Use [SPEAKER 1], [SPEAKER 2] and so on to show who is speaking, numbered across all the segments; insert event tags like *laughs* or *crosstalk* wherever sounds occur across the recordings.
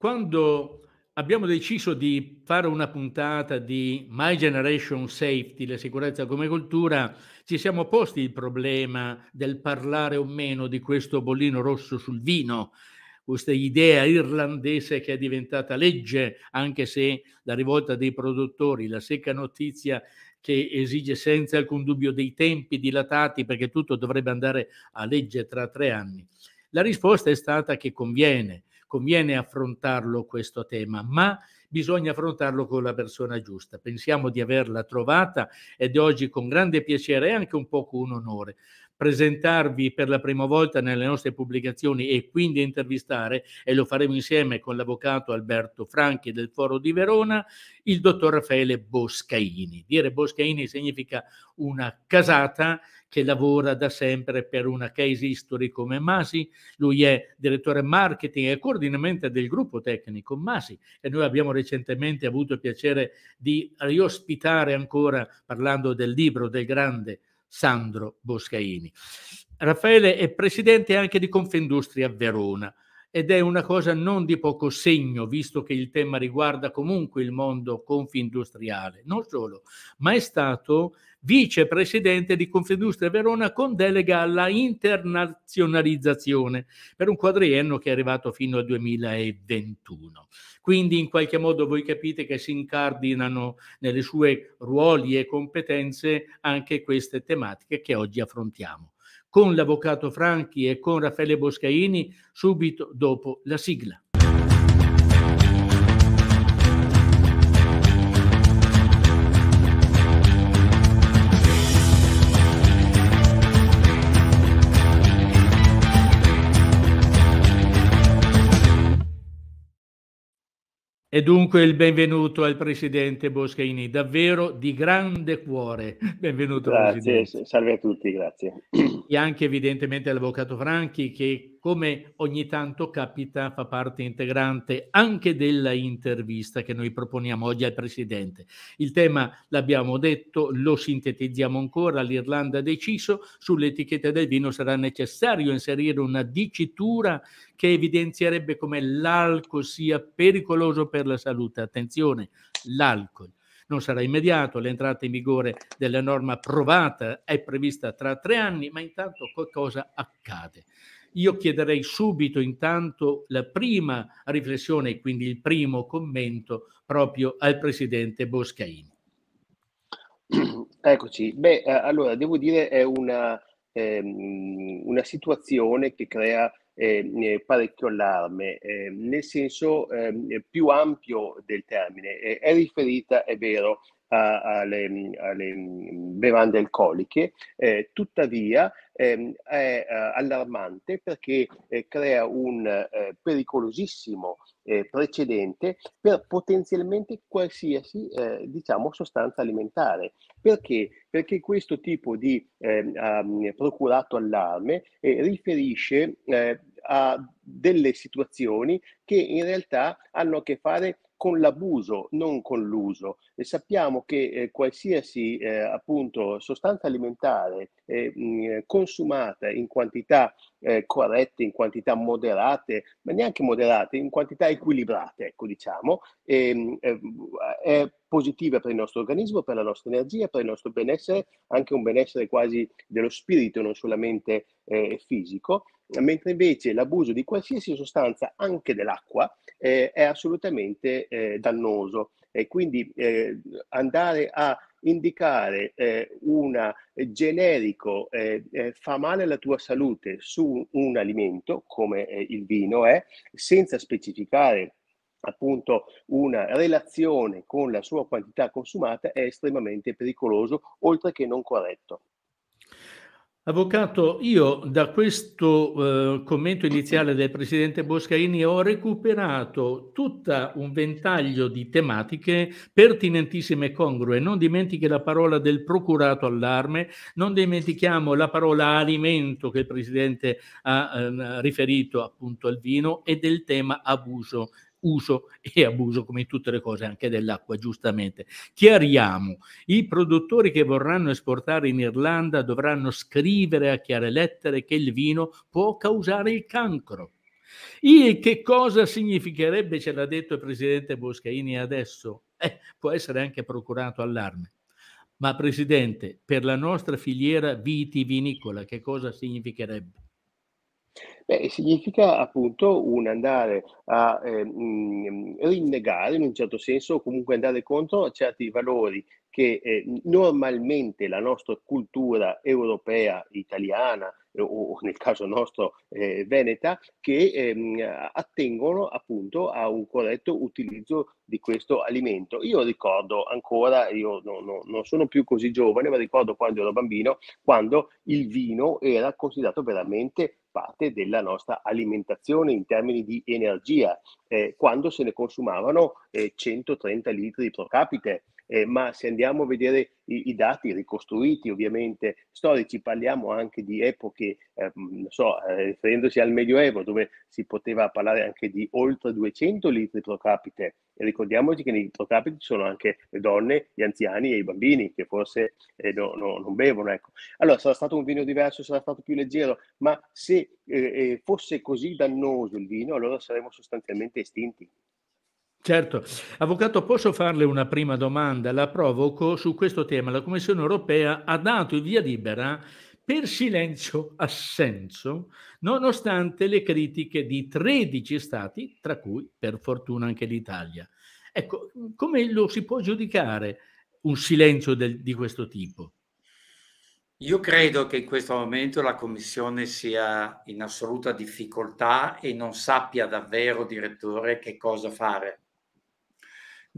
[SPEAKER 1] Quando abbiamo deciso di fare una puntata di My Generation Safety, la sicurezza come cultura, ci siamo posti il problema del parlare o meno di questo bollino rosso sul vino, questa idea irlandese che è diventata legge, anche se la rivolta dei produttori, la secca notizia che esige senza alcun dubbio dei tempi dilatati perché tutto dovrebbe andare a legge tra tre anni. La risposta è stata che conviene, conviene affrontarlo questo tema, ma bisogna affrontarlo con la persona giusta. Pensiamo di averla trovata ed oggi con grande piacere e anche un po' con onore presentarvi per la prima volta nelle nostre pubblicazioni e quindi intervistare, e lo faremo insieme con l'avvocato Alberto Franchi del Foro di Verona, il dottor Raffaele Boscaini. Dire Boscaini significa una casata che lavora da sempre per una case history come Masi, lui è direttore marketing e coordinamento del gruppo tecnico Masi e noi abbiamo recentemente avuto il piacere di riospitare ancora, parlando del libro del grande Sandro Boscaini. Raffaele è presidente anche di Confindustria Verona ed è una cosa non di poco segno, visto che il tema riguarda comunque il mondo confindustriale. Non solo, ma è stato vicepresidente di Confindustria Verona con delega alla internazionalizzazione per un quadriennio che è arrivato fino al 2021. Quindi in qualche modo voi capite che si incardinano nelle sue ruoli e competenze anche queste tematiche che oggi affrontiamo con l'avvocato Franchi e con Raffaele Boscaini subito dopo la sigla. E dunque il benvenuto al Presidente Boscheini, davvero di grande cuore. Benvenuto. Grazie,
[SPEAKER 2] salve a tutti, grazie.
[SPEAKER 1] E anche evidentemente all'Avvocato Franchi che come ogni tanto capita, fa parte integrante anche della intervista che noi proponiamo oggi al Presidente. Il tema, l'abbiamo detto, lo sintetizziamo ancora, l'Irlanda ha deciso, sull'etichetta del vino sarà necessario inserire una dicitura che evidenzierebbe come l'alcol sia pericoloso per la salute. Attenzione, l'alcol non sarà immediato, l'entrata in vigore della norma approvata è prevista tra tre anni, ma intanto qualcosa accade io chiederei subito intanto la prima riflessione e quindi il primo commento proprio al presidente Boscaini.
[SPEAKER 2] *clears throat* Eccoci, beh, eh, allora devo dire è una, ehm, una situazione che crea ehm, eh, parecchio allarme, eh, nel senso eh, più ampio del termine. Eh, è riferita, è vero, alle, alle bevande alcoliche, eh, tuttavia ehm, è eh, allarmante perché eh, crea un eh, pericolosissimo eh, precedente per potenzialmente qualsiasi eh, diciamo, sostanza alimentare. Perché? Perché questo tipo di um, procurato allarme riferisce a delle situazioni che in realtà hanno a che fare con l'abuso, non con l'uso. E sappiamo che eh, qualsiasi eh, appunto, sostanza alimentare eh, mh, eh, consumata in quantità eh, corrette, in quantità moderate, ma neanche moderate, in quantità equilibrate, ecco diciamo, ehm, eh, è positiva per il nostro organismo, per la nostra energia, per il nostro benessere, anche un benessere quasi dello spirito, non solamente fisico mentre invece l'abuso di qualsiasi sostanza, anche dell'acqua, eh, è assolutamente eh, dannoso. E quindi eh, andare a indicare eh, un generico eh, eh, fa male alla tua salute su un alimento, come il vino è, senza specificare appunto una relazione con la sua quantità consumata è estremamente pericoloso, oltre che non corretto.
[SPEAKER 1] Avvocato, io da questo eh, commento iniziale del Presidente Boscaini ho recuperato tutta un ventaglio di tematiche pertinentissime e congrue. Non dimentichi la parola del procurato allarme, non dimentichiamo la parola alimento che il Presidente ha eh, riferito appunto al vino e del tema abuso uso *laughs* e abuso come in tutte le cose anche dell'acqua giustamente. Chiariamo, i produttori che vorranno esportare in Irlanda dovranno scrivere a chiare lettere che il vino può causare il cancro. E che cosa significherebbe, ce l'ha detto il presidente Boscaini adesso? Eh, può essere anche procurato allarme. Ma presidente, per la nostra filiera vitivinicola che cosa significherebbe?
[SPEAKER 2] Beh, significa appunto un andare a, ehm, mhmm, rinnegare in un certo senso, o comunque andare contro certi valori che eh, normalmente la nostra cultura europea, italiana eh, o, nel caso nostro eh, veneta, che ehm, attengono appunto a un corretto utilizzo di questo alimento. Io ricordo ancora, io no, no, non sono più così giovane, ma ricordo quando ero bambino, quando il vino era considerato veramente parte della nostra alimentazione in termini di energia, eh, quando se ne consumavano eh, 130 litri pro capite eh, ma se andiamo a vedere i, i, dati ricostruiti ovviamente storici, parliamo anche di epoche, eh, non so, eh, riferendosi al Medioevo, dove si poteva parlare anche di oltre 200 litri pro capite. E ricordiamoci che nei pro capite ci sono anche le donne, gli anziani e i bambini che forse eh, no, no, non bevono. Ecco. Allora sarà stato un vino diverso, sarà stato più leggero, ma se eh, fosse così dannoso il vino, allora saremmo sostanzialmente
[SPEAKER 1] estinti. Certo. Avvocato, posso farle una prima domanda? La provoco su questo tema. La Commissione europea ha dato via libera per silenzio assenso, nonostante le critiche di 13 stati, tra cui per fortuna anche l'Italia. Ecco, come lo si può giudicare un silenzio del, di questo tipo?
[SPEAKER 3] Io credo che in questo momento la Commissione sia in assoluta difficoltà e non sappia davvero, direttore, che cosa fare.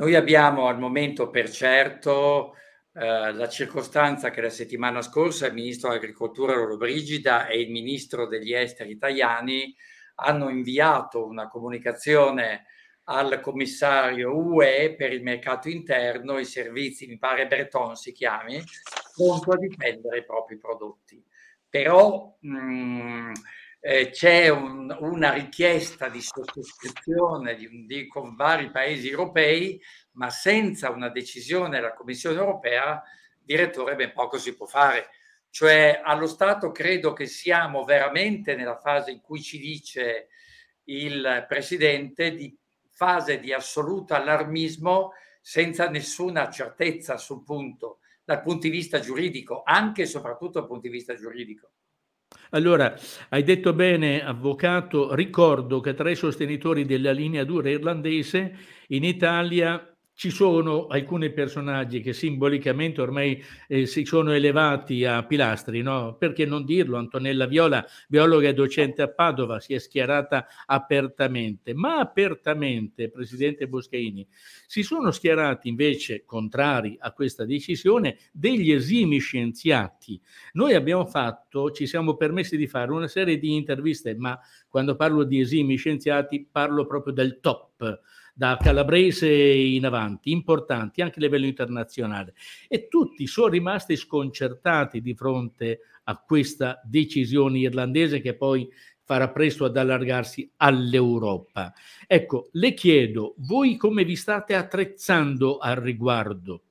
[SPEAKER 3] Noi abbiamo al momento per certo eh, la circostanza che la settimana scorsa il ministro dell'agricoltura Lollobrigida e il ministro degli esteri italiani hanno inviato una comunicazione al commissario UE per il mercato interno, i servizi, mi pare Breton si chiami, pronto a difendere i propri prodotti. Però mh, mm, eh, c'è un, una richiesta di sottoscrizione di un con vari paesi europei, ma senza una decisione della Commissione europea, direttore, ben poco si può fare. Cioè, allo Stato credo che siamo veramente nella fase in cui ci dice il Presidente di fase di assoluto allarmismo senza nessuna certezza sul punto, dal punto di vista giuridico, anche e soprattutto dal punto di vista giuridico.
[SPEAKER 1] Allora, hai detto bene, avvocato, ricordo che tra i sostenitori della linea dura irlandese in Italia ci sono alcuni personaggi che simbolicamente ormai eh, si sono elevati a pilastri, no? perché non dirlo? Antonella Viola, biologa e docente a Padova, si è schierata apertamente, ma apertamente, Presidente Boscheini, si sono schierati invece contrari a questa decisione degli esimi scienziati. Noi abbiamo fatto, ci siamo permessi di fare una serie di interviste, ma quando parlo di esimi scienziati parlo proprio del top da Calabrese in avanti, importanti anche a livello internazionale. E tutti sono rimasti sconcertati di fronte a questa decisione irlandese che poi farà presto ad allargarsi all'Europa. Ecco, le chiedo, voi come vi state attrezzando al riguardo?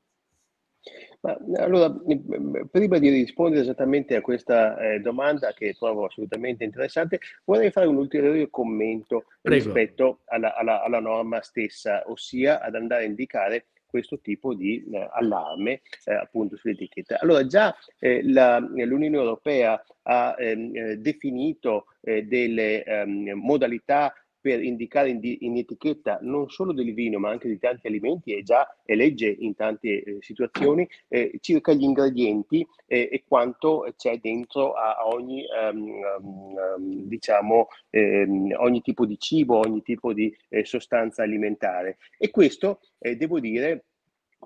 [SPEAKER 2] Ma, mm, allora, mm, prima di rispondere esattamente a questa eh, domanda che trovo assolutamente interessante, vorrei fare un ulteriore commento Prego. rispetto alla, alla, alla norma stessa, ossia ad andare a indicare questo tipo di eh, allarme eh, appunto sull'etichetta. Allora già eh, la, eh, l'Unione Europea ha ehm, eh, definito eh, delle ehm, modalità per indicare in, in, etichetta non solo del vino ma anche di tanti alimenti e già è legge in tante eh, situazioni eh, circa gli ingredienti eh, e quanto c'è dentro a, ogni, um, um, diciamo, ehm, ogni tipo di cibo, ogni tipo di eh, sostanza alimentare. E questo, eh, devo dire,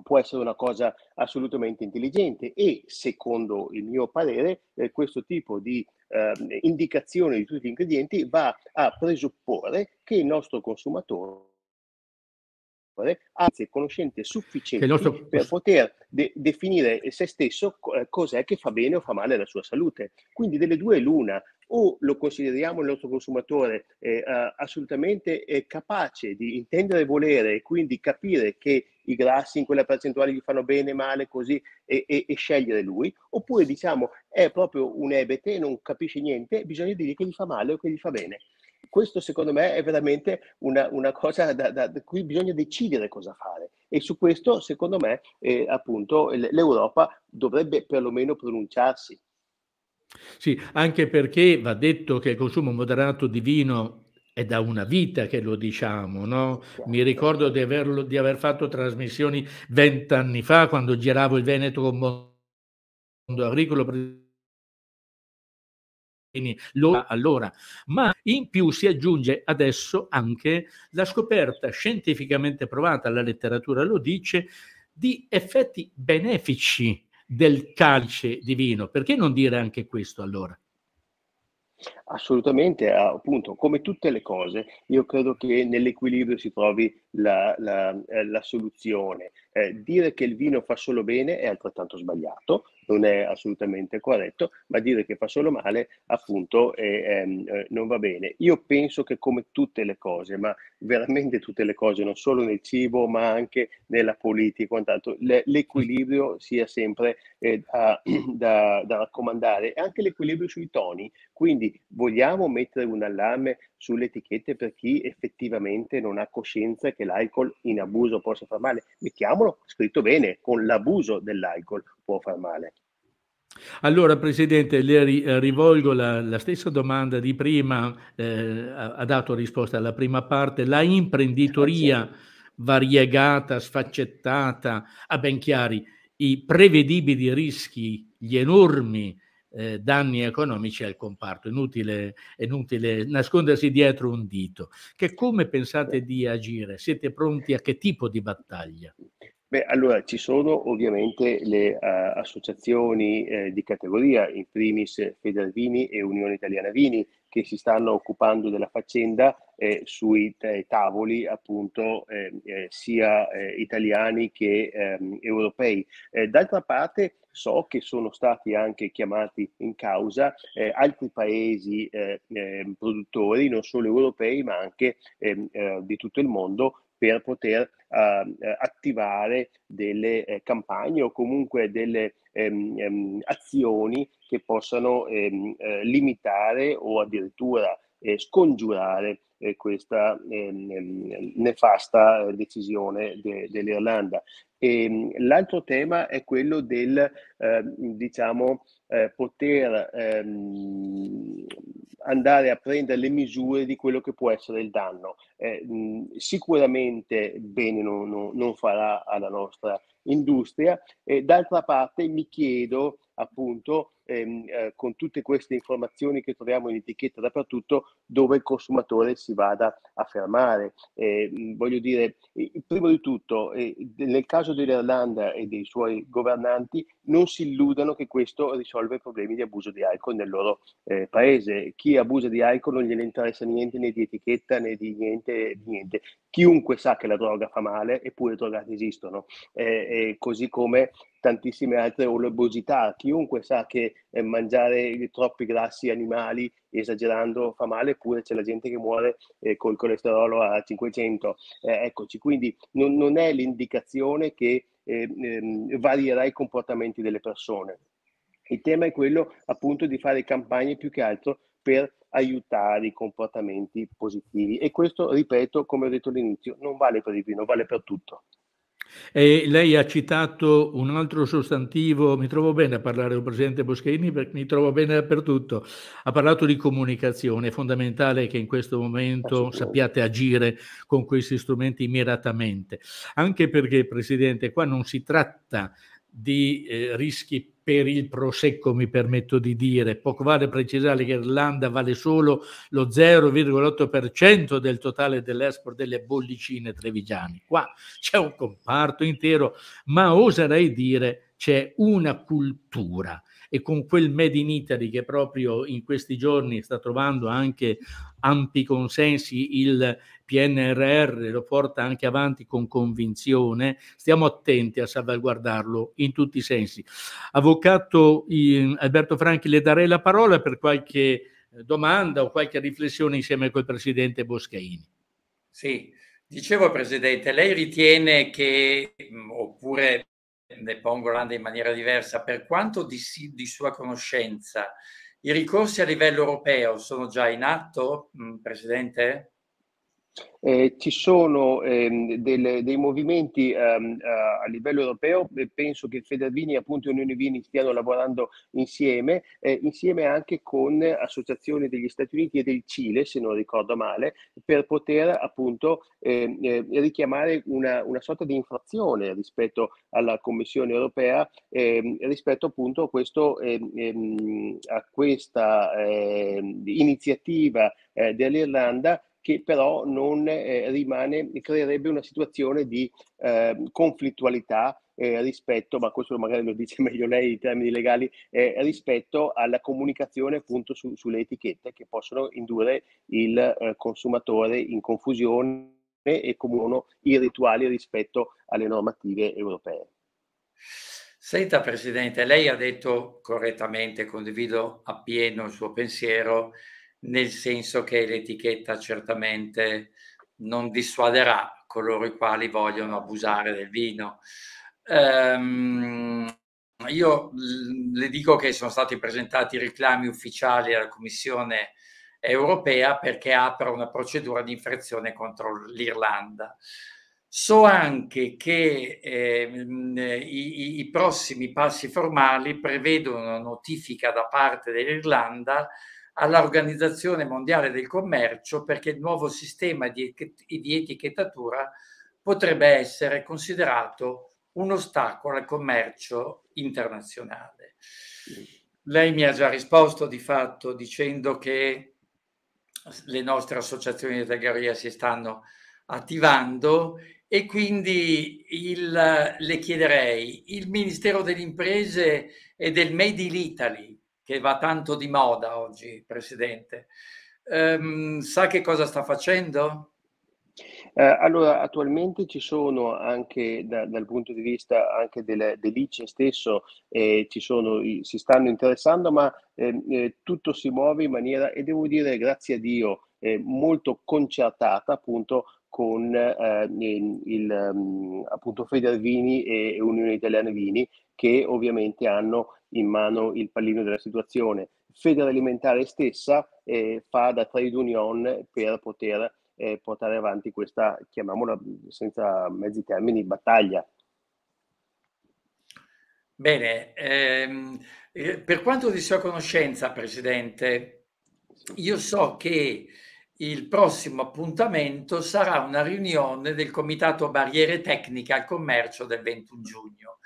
[SPEAKER 2] può essere una cosa assolutamente intelligente e secondo il mio parere eh, questo tipo di eh, indicazione di tutti gli ingredienti va a presupporre che il nostro consumatore anzi è conoscente sufficiente nostro... per poter de- definire se stesso co- eh, cos'è che fa bene o fa male alla sua salute. Quindi delle due l'una, o lo consideriamo il nostro consumatore eh, eh assolutamente eh, capace di intendere e volere e quindi capire che i grassi in quella percentuale gli fanno bene, male, così e, e, e scegliere lui, oppure diciamo è proprio un ebete, non capisce niente, bisogna dirgli che gli fa male o che gli fa bene. Questo secondo me è veramente una, una cosa da, da, da, cui bisogna decidere cosa fare e su questo secondo me eh, appunto l'Europa dovrebbe perlomeno pronunciarsi.
[SPEAKER 1] Sì, anche perché va detto che il consumo moderato di vino è da una vita che lo diciamo, no? Certo. Mi ricordo di, averlo, di aver fatto trasmissioni vent'anni fa quando giravo il Veneto con il Mondo Agricolo lo allora, ma in più si aggiunge adesso anche la scoperta scientificamente provata, la letteratura lo dice, di effetti benefici del calce di vino. Perché non dire anche questo allora?
[SPEAKER 2] Assolutamente, appunto, come tutte le cose, io credo che nell'equilibrio si trovi la, la, eh, la soluzione. Eh, dire che il vino fa solo bene è altrettanto sbagliato, non è assolutamente corretto, ma dire che fa solo male, appunto, è, è, ehm, eh, non va bene. Io penso che come tutte le cose, ma veramente tutte le cose, non solo nel cibo, ma anche nella politica, quant'altro, l'equilibrio sia sempre eh, da, *clears throat* da, da raccomandare, e anche l'equilibrio sui toni. Quindi vogliamo mettere un allarme sulle etichette per chi effettivamente non ha coscienza che l'alcol in abuso possa far male? Mettiamolo scritto bene, con l'abuso dell'alcol può far male.
[SPEAKER 1] Allora Presidente, le ri- eh, rivolgo la, la, stessa domanda di prima, eh, ha dato risposta alla prima parte, la imprenditoria variegata, sfaccettata, ha ben chiari i prevedibili rischi, gli enormi eh, danni economici al comparto. È inutile, è inutile nascondersi dietro un dito. Che come pensate di agire? Siete pronti a che tipo di battaglia?
[SPEAKER 2] Beh, allora ci sono ovviamente le uh, associazioni eh, di categoria, in primis Federvini e Unione Italiana Vini, che si stanno occupando della faccenda eh, sui t- eh, tavoli appunto eh, eh, sia eh, italiani che ehm, europei. Eh, d'altra parte so che sono stati anche chiamati in causa altri paesi ehm, produttori, non solo europei ma anche ehm, di tutto il mondo, per poter uh, attivare delle eh, campagne o comunque delle ehm, ehm, azioni che possano ehm, eh, limitare o addirittura eh, scongiurare eh, questa ehm, ehm nefasta eh, decisione de- dell'Irlanda. E, ehm, l'altro tema è quello del eh, diciamo, eh, poter ehm, andare a prendere le misure di quello che può essere il danno. Eh, mh, sicuramente bene non, non, non, farà alla nostra industria. E, d'altra parte mi chiedo appunto ehm, eh, con tutte queste informazioni che troviamo in etichetta dappertutto dove il consumatore si vada a fermare. Eh, voglio dire, eh, prima di tutto, eh, nel caso dell'Irlanda e dei suoi governanti, non si illudano che questo risolve i problemi di abuso di alcol nel loro eh, paese. Chi abusa di alcol non gliene interessa niente né di etichetta né di niente, di niente. Chiunque sa che la droga fa male, eppure i drogati esistono. Eh, così come tantissime altre orbosità. Chiunque sa che eh, mangiare troppi grassi animali esagerando fa male, eppure c'è la gente che muore eh, col colesterolo a 500. Eh, eccoci, quindi non, non, è l'indicazione che ehm, ehm, varierà i comportamenti delle persone. Il tema è quello appunto di fare campagne più che altro per aiutare i comportamenti positivi e questo, ripeto, come ho detto all'inizio, non vale per il vino, vale per tutto.
[SPEAKER 1] E lei ha citato un altro sostantivo, mi trovo bene a parlare con il Presidente Boscherini perché mi trovo bene dappertutto, ha parlato di comunicazione, è fondamentale che in questo momento sappiate agire con questi strumenti miratamente, anche perché Presidente qua non si tratta di eh, rischi per il prosecco, mi permetto di dire. Poco vale precisare che l'Irlanda vale solo lo 0,8% del totale dell'export delle bollicine trevigiane. Qua c'è un comparto intero, ma oserei dire c'è una cultura e con quel Made in Italy che proprio in questi giorni sta trovando anche ampi consensi il PNRR, lo porta anche avanti con convinzione, stiamo attenti a salvaguardarlo in tutti i sensi. Avvocato ehm, Alberto Franchi, le darei la parola per qualche eh, domanda o qualche riflessione insieme col Presidente Boscaini.
[SPEAKER 3] Sì, dicevo Presidente, lei ritiene che, oppure ne pongo l'anda in maniera diversa, per quanto di, di, sua conoscenza, i ricorsi a livello europeo sono già in atto, mm, Presidente?
[SPEAKER 2] Eh, ci sono ehm, delle, dei movimenti ehm, eh, a livello europeo, e penso che Federvini e Unione Vini stiano lavorando insieme, eh, insieme anche con associazioni degli Stati Uniti e del Cile, se non ricordo male, per poter appunto ehm, eh, richiamare una, una, sorta di infrazione rispetto alla Commissione europea, ehm, rispetto appunto a, questo, ehm, a questa iniziativa eh, dell'Irlanda che però non eh, rimane, creerebbe una situazione di eh, conflittualità eh, rispetto, ma questo magari lo dice *laughs* meglio lei in termini legali, eh, rispetto alla comunicazione appunto su, sulle etichette che possono indurre il eh, consumatore in confusione e comuno i rituali rispetto alle normative europee.
[SPEAKER 3] Senta Presidente, lei ha detto correttamente, condivido appieno il suo pensiero, nel senso che l'etichetta certamente non dissuaderà coloro i quali vogliono abusare del vino. Ehm, io le dico che sono stati presentati reclami ufficiali alla Commissione europea perché apre una procedura di infrazione contro l'Irlanda. So anche che eh, i, i, prossimi passi formali prevedono una notifica da parte dell'Irlanda all'Organizzazione Mondiale del Commercio perché il nuovo sistema di, etichettatura potrebbe essere considerato un ostacolo al commercio internazionale. Lei mi ha già risposto di fatto dicendo che le nostre associazioni di categoria si stanno attivando e quindi il, le chiederei, il Ministero delle Imprese e del Made in Italy che va tanto di moda oggi, Presidente, ehm, sa che cosa sta facendo?
[SPEAKER 2] Eh, allora, attualmente ci sono anche da, dal punto di vista anche del, dell'ICE stesso, eh, sono, si stanno interessando, ma ehm, eh, tutto si muove in maniera, e devo dire grazie a Dio, eh, molto concertata appunto con eh, il, mm, appunto appunto Federvini e Unione Italiana Vini che ovviamente hanno in mano il pallino della situazione. Alimentare stessa eh, fa da trade union per poter eh, portare avanti questa, chiamiamola senza mezzi termini, battaglia.
[SPEAKER 3] Bene, ehm, eh, per quanto di sua conoscenza, Presidente, io so che il prossimo appuntamento sarà una riunione del Comitato Barriere Tecniche al Commercio del 21 giugno.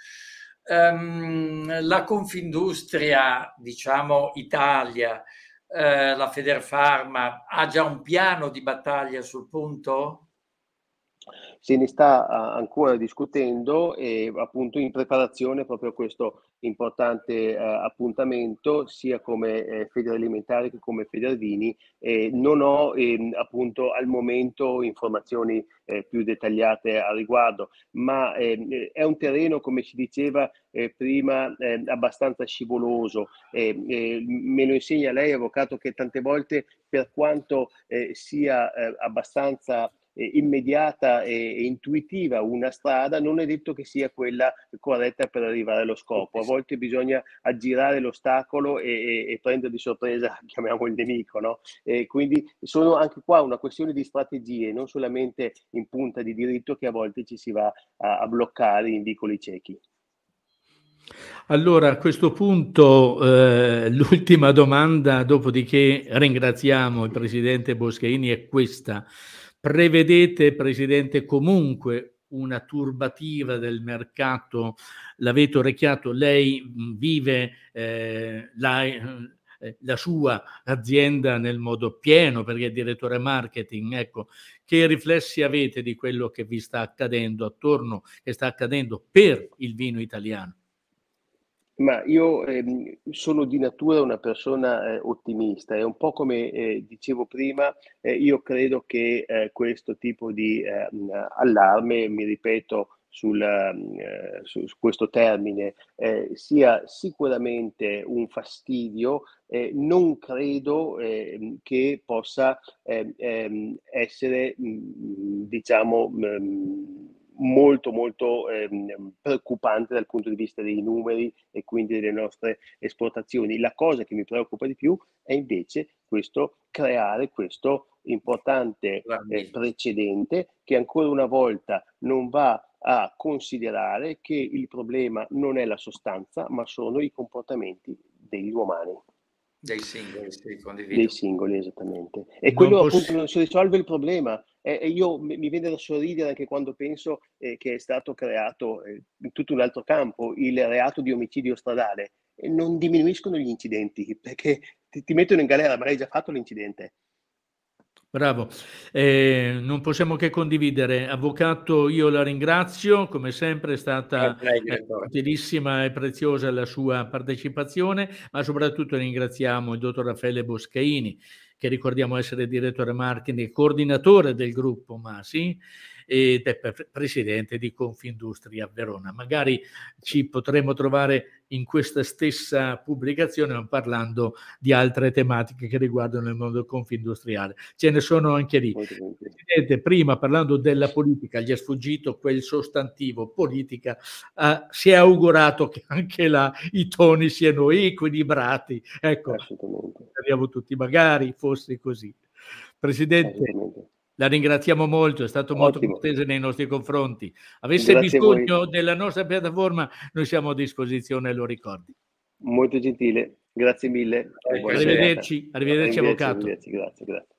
[SPEAKER 3] Um, la Confindustria, diciamo Italia, eh, la Federfarma ha già un piano di battaglia sul punto?
[SPEAKER 2] se ne sta ancora discutendo e appunto in preparazione proprio a questo importante eh, appuntamento sia come eh, Alimentare che come Federvini. non ho ehm, appunto al momento informazioni eh, più dettagliate a riguardo, ma ehm, è un terreno, come ci diceva eh, prima, ehm, abbastanza scivoloso. me lo insegna lei, avvocato, che tante volte per quanto sia abbastanza eh, immediata e, intuitiva una strada, non è detto che sia quella corretta per arrivare allo scopo. A volte bisogna aggirare l'ostacolo e, e, e prendere di sorpresa, *laughs* chiamiamo il nemico. No? E quindi sono anche qua una questione di strategie, non solamente in punta di diritto che a volte ci si va a, a bloccare in vicoli ciechi.
[SPEAKER 1] Allora, a questo punto eh, l'ultima domanda, dopodiché ringraziamo il Presidente Boscheini, è questa. Prevedete, Presidente, comunque una turbativa del mercato? L'avete orecchiato? Lei vive eh, la, eh, la sua azienda nel modo pieno perché è direttore marketing. Ecco, che riflessi avete di quello che vi sta accadendo attorno, che sta accadendo per il vino italiano?
[SPEAKER 2] Ma io ehm, sono di natura una persona eh, ottimista e un po' come eh, dicevo prima, eh, io credo che eh, questo tipo di eh, allarme, mi ripeto sul, mm, eh, su, su, questo termine, sia sicuramente un fastidio, non credo ehm, che possa ehm, ehm essere, mh, mm, diciamo, mh, mm, molto molto ehm, preoccupante dal punto di vista dei numeri e quindi delle nostre esportazioni. La cosa che mi preoccupa di più è invece questo creare questo importante eh, precedente che ancora una volta non va a considerare che il problema non è la sostanza ma sono i comportamenti degli umani.
[SPEAKER 3] Dei singoli, sì, condivido. Dei
[SPEAKER 2] singoli, esattamente. E non quello posso... appunto non si risolve il problema. E, e io mi, mi viene da sorridere anche quando penso eh, che è stato creato eh, in tutto un altro campo il reato di omicidio stradale. non diminuiscono gli incidenti *laughs* perché ti, ti mettono in galera, ma hai già fatto l'incidente.
[SPEAKER 1] Bravo, eh, non possiamo che condividere. Avvocato, io la ringrazio, come sempre è stata eh, utilissima e preziosa la sua partecipazione, ma soprattutto ringraziamo il dottor Raffaele Boscaini, che ricordiamo essere direttore marketing e coordinatore del gruppo MASI, ed è presidente di Confindustria Verona. Magari ci potremo trovare in questa stessa pubblicazione ma parlando di altre tematiche che riguardano il mondo confindustriale. Ce ne sono anche lì. Presidente, prima parlando della politica, gli è sfuggito quel sostantivo politica, eh, si è augurato che anche là i toni siano equilibrati. Ecco, abbiamo tutti, magari fosse così. Presidente, la ringraziamo molto, è stato molto Ottimo. cortese nei nostri confronti. Avesse Grazie bisogno della nostra piattaforma, noi siamo a disposizione, lo ricordi. Molto
[SPEAKER 2] gentile, grazie mille. Arrivederci, arrivederci, arrivederci avvocato. grazie,
[SPEAKER 1] grazie.